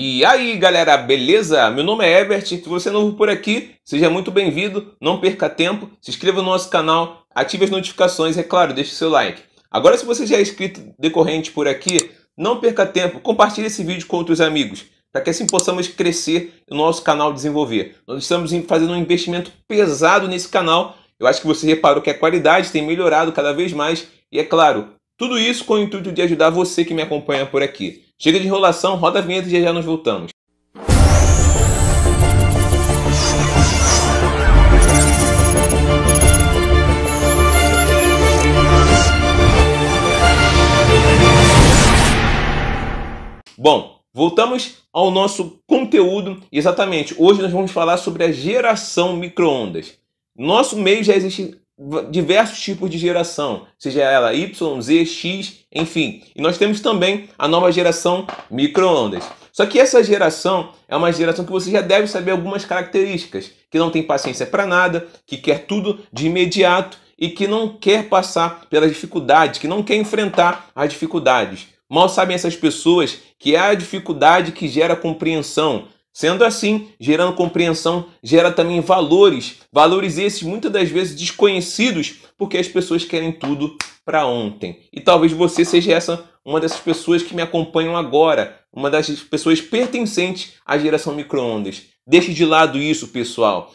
E aí galera, beleza? Meu nome é Ebert, se você é novo por aqui, seja muito bem-vindo, não perca tempo, se inscreva no nosso canal, ative as notificações, é claro, deixe seu like. Agora se você já é inscrito decorrente por aqui, não perca tempo, compartilhe esse vídeo com outros amigos, para que assim possamos crescer e o nosso canal desenvolver. Nós estamos fazendo um investimento pesado nesse canal, eu acho que você reparou que a qualidade tem melhorado cada vez mais, e é claro, tudo isso com o intuito de ajudar você que me acompanha por aqui. Chega de enrolação, roda a vinheta e já já nos voltamos. Bom, voltamos ao nosso conteúdo. Exatamente, hoje nós vamos falar sobre a geração microondas. Nosso meio já existe diversos tipos de geração, seja ela Y, Z, X, enfim. E nós temos também a nova geração microondas. Só que essa geração é uma geração que você já deve saber algumas características, que não tem paciência para nada, que quer tudo de imediato e que não quer passar pelas dificuldades, que não quer enfrentar as dificuldades. Mal sabem essas pessoas que é a dificuldade que gera compreensão, Sendo assim, gerando compreensão, gera também valores, valores esses muitas das vezes desconhecidos, porque as pessoas querem tudo para ontem. E talvez você seja essa uma dessas pessoas que me acompanham agora, uma das pessoas pertencentes à geração microondas. Deixe de lado isso, pessoal.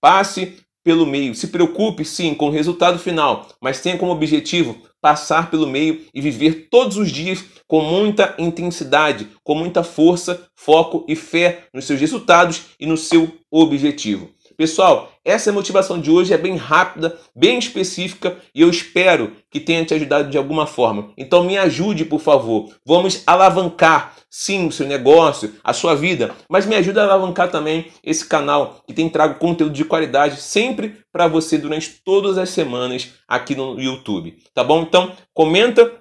Passe pelo meio. Se preocupe, sim, com o resultado final, mas tenha como objetivo passar pelo meio e viver todos os dias com muita intensidade, com muita força, foco e fé nos seus resultados e no seu objetivo. Pessoal, essa motivação de hoje é bem rápida, bem específica e eu espero que tenha te ajudado de alguma forma. Então me ajude, por favor. Vamos alavancar, sim, o seu negócio, a sua vida, mas me ajuda a alavancar também esse canal que tem trago conteúdo de qualidade sempre para você durante todas as semanas aqui no YouTube, tá bom? Então, comenta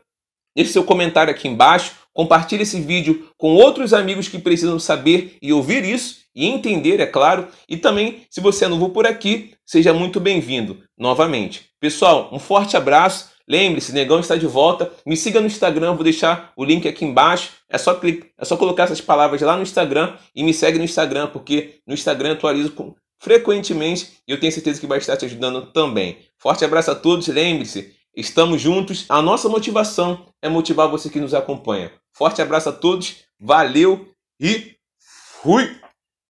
deixe seu comentário aqui embaixo, compartilhe esse vídeo com outros amigos que precisam saber e ouvir isso e entender, é claro. E também, se você é novo por aqui, seja muito bem-vindo novamente. Pessoal, um forte abraço. Lembre-se, Negão está de volta. Me siga no Instagram, vou deixar o link aqui embaixo. É só clicar, é só colocar essas palavras lá no Instagram e me segue no Instagram, porque no Instagram eu atualizo frequentemente e eu tenho certeza que vai estar te ajudando também. Forte abraço a todos. Lembre-se, estamos juntos. A nossa motivação é motivar você que nos acompanha. Forte abraço a todos. Valeu e fui.